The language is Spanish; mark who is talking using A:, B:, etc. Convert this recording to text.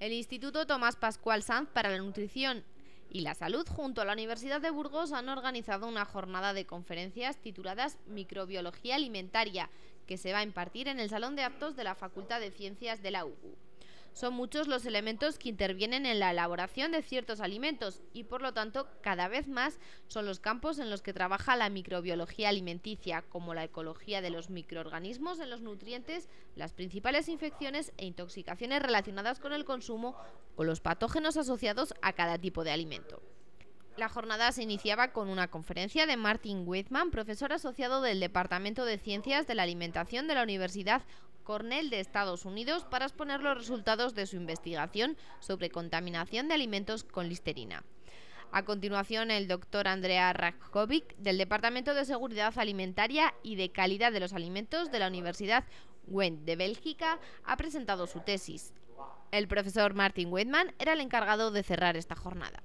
A: El Instituto Tomás Pascual Sanz para la Nutrición y la Salud junto a la Universidad de Burgos han organizado una jornada de conferencias tituladas Microbiología Alimentaria, que se va a impartir en el Salón de Actos de la Facultad de Ciencias de la UU. Son muchos los elementos que intervienen en la elaboración de ciertos alimentos y por lo tanto cada vez más son los campos en los que trabaja la microbiología alimenticia, como la ecología de los microorganismos en los nutrientes, las principales infecciones e intoxicaciones relacionadas con el consumo o los patógenos asociados a cada tipo de alimento. La jornada se iniciaba con una conferencia de Martin Whitman, profesor asociado del Departamento de Ciencias de la Alimentación de la Universidad Cornell de Estados Unidos, para exponer los resultados de su investigación sobre contaminación de alimentos con listerina. A continuación, el doctor Andrea Rakovic, del Departamento de Seguridad Alimentaria y de Calidad de los Alimentos de la Universidad Wendt de Bélgica, ha presentado su tesis. El profesor Martin Whitman era el encargado de cerrar esta jornada.